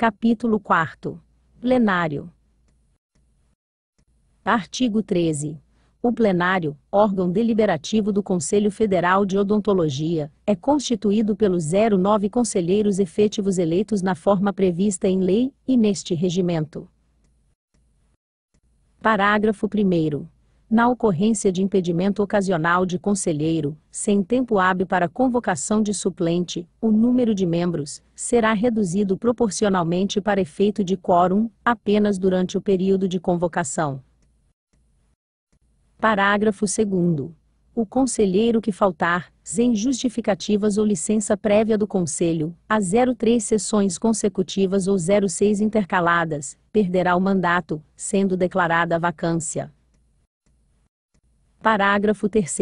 Capítulo 4. Plenário. Artigo 13. O plenário, órgão deliberativo do Conselho Federal de Odontologia, é constituído pelos 09 conselheiros efetivos eleitos na forma prevista em lei e neste regimento. Parágrafo 1 na ocorrência de impedimento ocasional de conselheiro, sem tempo hábil para convocação de suplente, o número de membros será reduzido proporcionalmente para efeito de quórum, apenas durante o período de convocação. Parágrafo 2 o conselheiro que faltar, sem justificativas ou licença prévia do Conselho, a 03 sessões consecutivas ou 06 intercaladas, perderá o mandato, sendo declarada a vacância. Parágrafo 3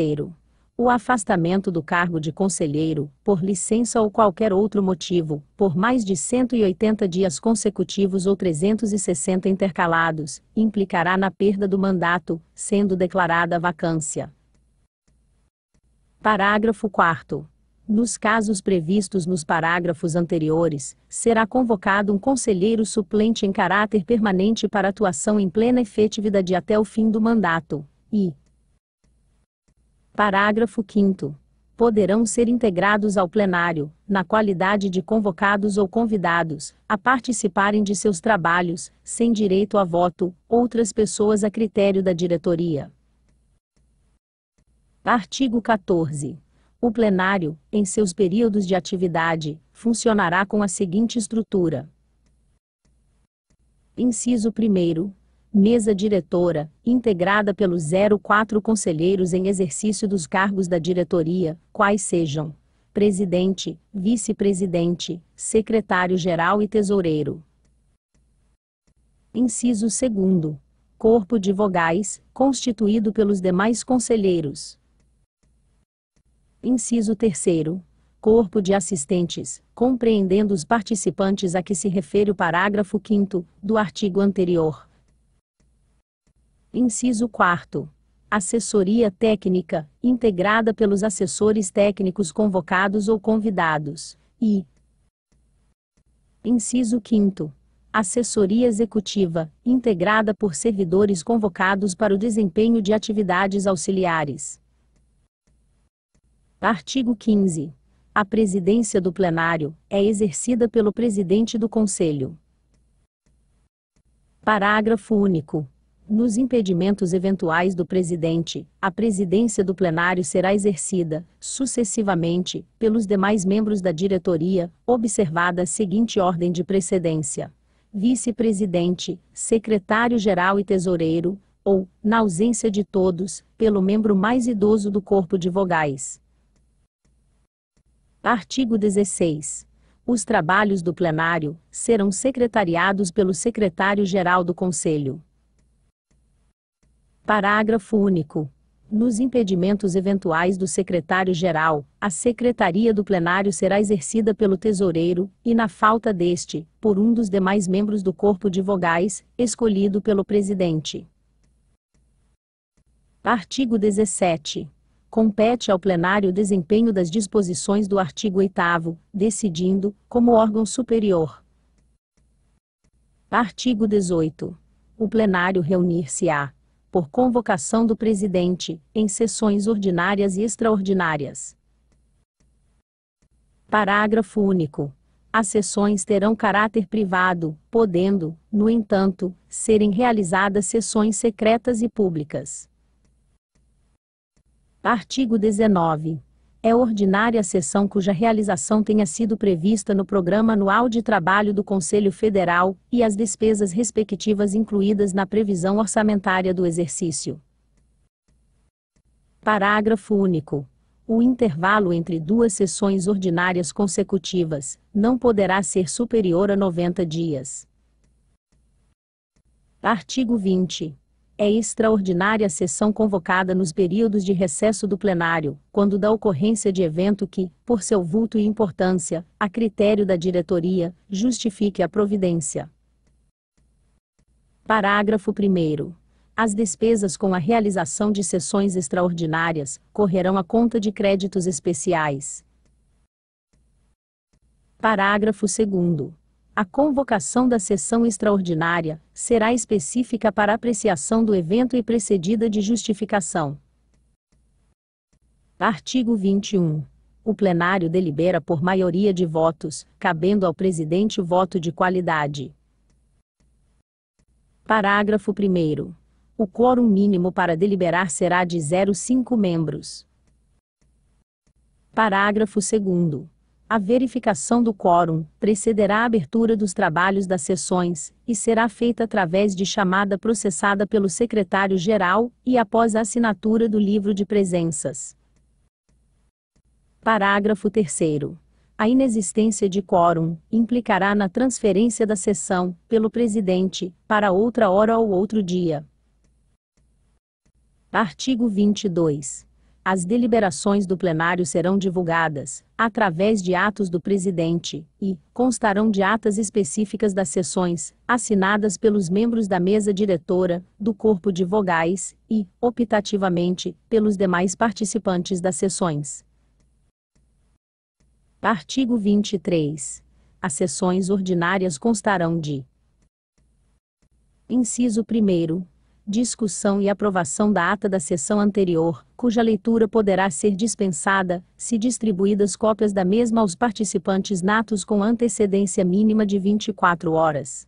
o afastamento do cargo de conselheiro, por licença ou qualquer outro motivo, por mais de 180 dias consecutivos ou 360 intercalados, implicará na perda do mandato, sendo declarada vacância. Parágrafo 4. Nos casos previstos nos parágrafos anteriores, será convocado um conselheiro suplente em caráter permanente para atuação em plena efetividade até o fim do mandato, e, Parágrafo 5 poderão ser integrados ao plenário, na qualidade de convocados ou convidados, a participarem de seus trabalhos, sem direito a voto, outras pessoas a critério da diretoria. Artigo 14. O plenário, em seus períodos de atividade, funcionará com a seguinte estrutura: Inciso 1 Mesa Diretora, integrada pelos 04 conselheiros em exercício dos cargos da diretoria, quais sejam: Presidente, Vice-presidente, Secretário-geral e Tesoureiro. Inciso 2. Corpo de Vogais, constituído pelos demais conselheiros. Inciso 3. Corpo de Assistentes, compreendendo os participantes a que se refere o parágrafo 5 do artigo anterior. Inciso 4. Assessoria técnica, integrada pelos assessores técnicos convocados ou convidados. E. Inciso 5. Assessoria executiva, integrada por servidores convocados para o desempenho de atividades auxiliares. Artigo 15. A presidência do plenário é exercida pelo presidente do conselho. Parágrafo único. Nos impedimentos eventuais do presidente, a presidência do plenário será exercida, sucessivamente, pelos demais membros da diretoria, observada a seguinte ordem de precedência: vice-presidente, secretário-geral e tesoureiro, ou, na ausência de todos, pelo membro mais idoso do corpo de vogais. Artigo 16. Os trabalhos do plenário serão secretariados pelo secretário-geral do Conselho. Parágrafo único. Nos impedimentos eventuais do secretário-geral, a secretaria do plenário será exercida pelo tesoureiro, e na falta deste, por um dos demais membros do corpo de vogais, escolhido pelo presidente. Artigo 17 compete ao plenário o desempenho das disposições do artigo 8 decidindo, como órgão superior. Artigo 18. O plenário reunir-se-á, por convocação do presidente, em sessões ordinárias e extraordinárias. Parágrafo único. As sessões terão caráter privado, podendo, no entanto, serem realizadas sessões secretas e públicas. Artigo 19 é ordinária sessão cuja realização tenha sido prevista no Programa Anual de Trabalho do Conselho Federal, e as despesas respectivas incluídas na previsão orçamentária do exercício. Parágrafo único. O intervalo entre duas sessões ordinárias consecutivas não poderá ser superior a 90 dias. Artigo 20. É extraordinária sessão convocada nos períodos de recesso do plenário, quando da ocorrência de evento que, por seu vulto e importância, a critério da diretoria, justifique a providência. Parágrafo 1 as despesas com a realização de sessões extraordinárias correrão à conta de créditos especiais. Parágrafo 2. A convocação da sessão extraordinária será específica para apreciação do evento e precedida de justificação. Artigo 21. O plenário delibera por maioria de votos, cabendo ao presidente o voto de qualidade. Parágrafo 1. O quórum mínimo para deliberar será de 0,5 membros. Parágrafo 2 a verificação do quórum precederá a abertura dos trabalhos das sessões e será feita através de chamada processada pelo secretário-geral e após a assinatura do livro de presenças. Parágrafo 3 a inexistência de quórum implicará na transferência da sessão, pelo presidente, para outra hora ou outro dia. Artigo 22. As deliberações do plenário serão divulgadas, através de atos do presidente, e constarão de atas específicas das sessões, assinadas pelos membros da mesa diretora, do corpo de vogais, e, optativamente, pelos demais participantes das sessões. Artigo 23. As sessões ordinárias constarão de: Inciso 1 discussão e aprovação da ata da sessão anterior, cuja leitura poderá ser dispensada, se distribuídas cópias da mesma aos participantes natos com antecedência mínima de 24 horas.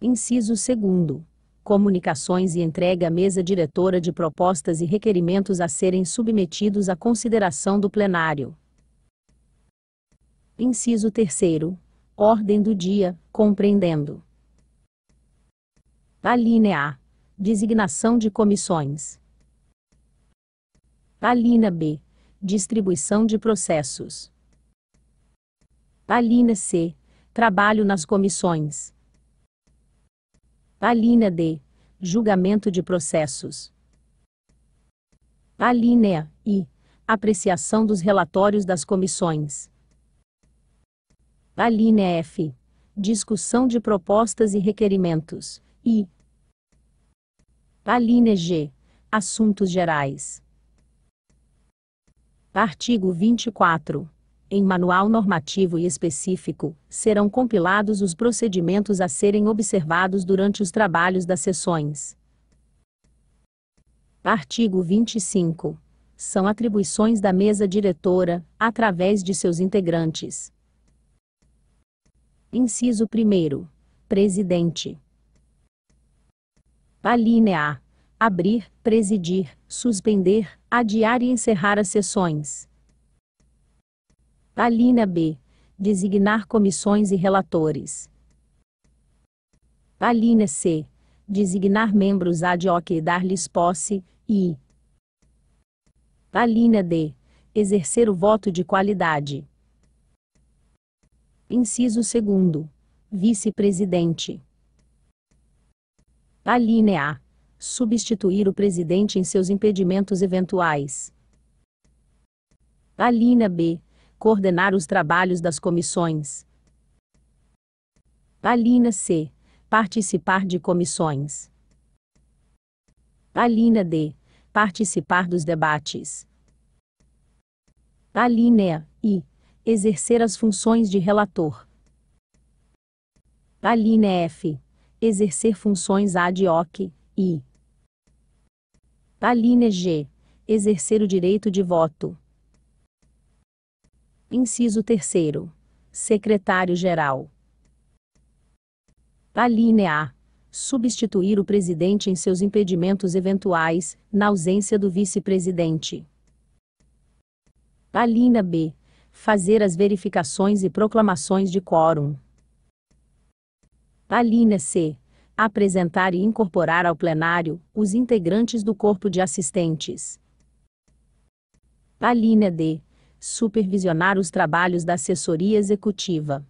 Inciso 2. Comunicações e entrega à mesa diretora de propostas e requerimentos a serem submetidos à consideração do plenário. Inciso 3. Ordem do dia, compreendendo. Alínea A. Designação de comissões. Alínea B. Distribuição de processos. Alínea C. Trabalho nas comissões. Alínea D. Julgamento de processos. Alínea I. Apreciação dos relatórios das comissões. Alínea F. Discussão de propostas e requerimentos. I. Aline G. Assuntos Gerais. Artigo 24. Em manual normativo e específico, serão compilados os procedimentos a serem observados durante os trabalhos das sessões. Artigo 25. São atribuições da mesa diretora, através de seus integrantes. Inciso 1. Presidente. A: Abrir, presidir, suspender, adiar e encerrar as sessões. Alínea B. Designar comissões e relatores. Alínea C. Designar membros ad hoc e dar-lhes posse, e. Alínea D. Exercer o voto de qualidade. Inciso 2. Vice-presidente. Alínea A. Substituir o presidente em seus impedimentos eventuais. Alínea B. Coordenar os trabalhos das comissões. Alínea C. Participar de comissões. Alínea D. Participar dos debates. Alínea I. Exercer as funções de relator. Alínea F exercer funções ad hoc, e. A G. Exercer o direito de voto. Inciso 3. Secretário-Geral. alínea A. Substituir o presidente em seus impedimentos eventuais, na ausência do vice-presidente. alínea B. Fazer as verificações e proclamações de quórum alínea C. Apresentar e incorporar ao plenário os integrantes do corpo de assistentes. Alínea D. Supervisionar os trabalhos da assessoria executiva.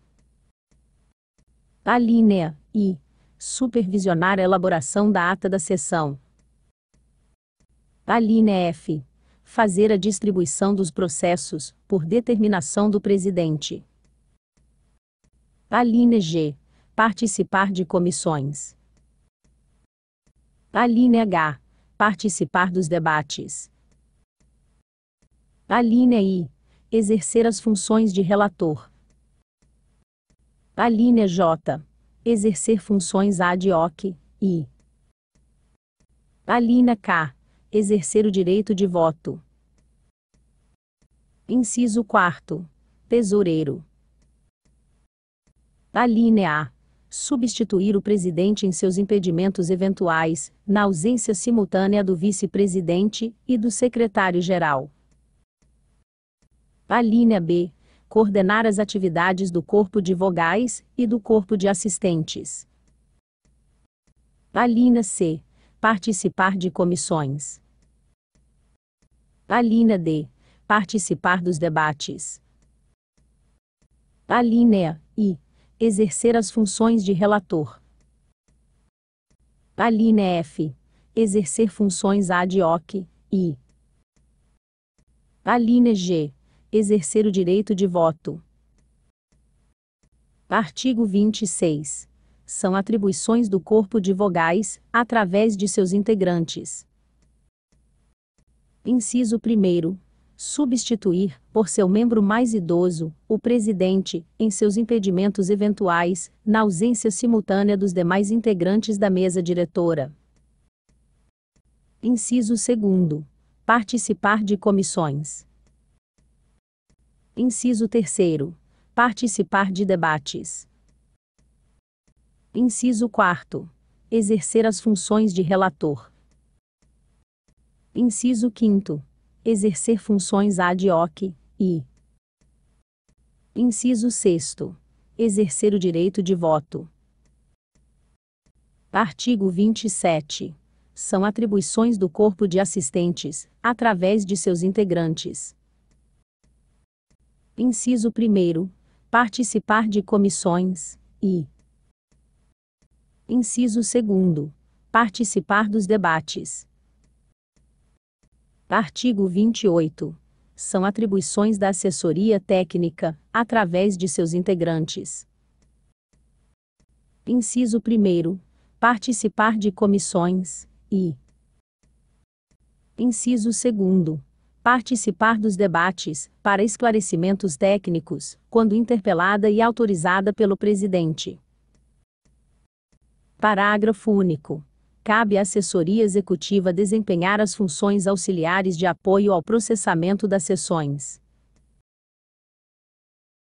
Alínea I. Supervisionar a elaboração da ata da sessão. Alínea F. Fazer a distribuição dos processos, por determinação do presidente. Alínea G participar de comissões. Alínea H. Participar dos debates. Alínea I. Exercer as funções de relator. Alínea J. Exercer funções ad hoc I. Alínea K. Exercer o direito de voto. Inciso 4. Tesoureiro. Alínea A substituir o presidente em seus impedimentos eventuais, na ausência simultânea do vice-presidente e do secretário-geral. A linha B. Coordenar as atividades do corpo de vogais e do corpo de assistentes. A linha C. Participar de comissões. A linha D. Participar dos debates. A linha I Exercer as funções de relator. Aline F. Exercer funções ad hoc e Aline G. Exercer o direito de voto. Artigo 26. São atribuições do corpo de vogais, através de seus integrantes. Inciso 1 substituir, por seu membro mais idoso, o presidente, em seus impedimentos eventuais, na ausência simultânea dos demais integrantes da mesa diretora. Inciso 2. Participar de comissões. Inciso 3. Participar de debates. Inciso 4. Exercer as funções de relator. Inciso 5 exercer funções ad hoc e Inciso 6 exercer o direito de voto. Artigo 27. São atribuições do corpo de assistentes, através de seus integrantes. Inciso 1. Participar de comissões e. Inciso 2. Participar dos debates. Artigo 28. São atribuições da assessoria técnica, através de seus integrantes. Inciso 1. Participar de comissões e. Inciso 2 participar dos debates, para esclarecimentos técnicos, quando interpelada e autorizada pelo presidente. Parágrafo único cabe à assessoria executiva desempenhar as funções auxiliares de apoio ao processamento das sessões.